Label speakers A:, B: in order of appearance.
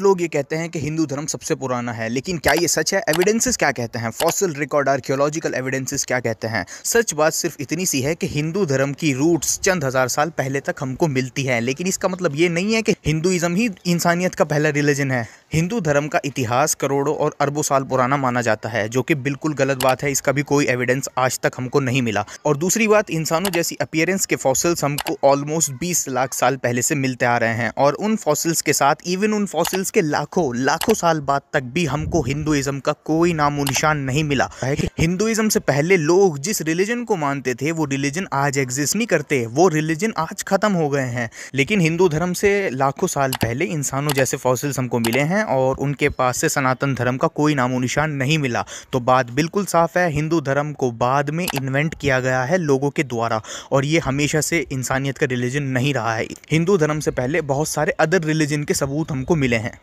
A: कुछ लोग ये कहते हैं कि हिंदू धर्म सबसे पुराना है लेकिन क्या ये सच है एविडेंसेस क्या कहते हैं फॉसिल रिकॉर्ड आर्कियोलॉजिकल एविडेंसेस क्या कहते हैं सच बात सिर्फ इतनी सी है कि हिंदू धर्म की रूट्स चंद हज़ार साल पहले तक हमको मिलती है लेकिन इसका मतलब ये नहीं है कि हिंदुज़म ही इंसानियत का पहला रिलीजन है हिंदू धर्म का इतिहास करोड़ों और अरबों साल पुराना माना जाता है जो कि बिल्कुल गलत बात है इसका भी कोई एविडेंस आज तक हमको नहीं मिला और दूसरी बात इंसानों जैसी अपियरेंस के फॉसिल्स हमको ऑलमोस्ट 20 लाख साल पहले से मिलते आ रहे हैं और उन फॉसिल्स के साथ इवन उन फॉसिल्स के लाखों लाखों साल बाद तक भी हमको हिंदुज़म का कोई नामो निशान नहीं मिला है कि हिंदुज़म से पहले लोग जिस रिलीजन को मानते थे वो रिलीजन आज एग्जिस्ट नहीं करते वो रिलीजन आज ख़त्म हो गए हैं लेकिन हिंदू धर्म से लाखों साल पहले इंसानों जैसे फॉसिल्स हमको मिले हैं हैं और उनके पास से सनातन धर्म का कोई नामो निशान नहीं मिला तो बात बिल्कुल साफ है हिंदू धर्म को बाद में इन्वेंट किया गया है लोगों के द्वारा और ये हमेशा से इंसानियत का रिलीजन नहीं रहा है हिंदू धर्म से पहले बहुत सारे अदर रिलीजन के सबूत हमको मिले हैं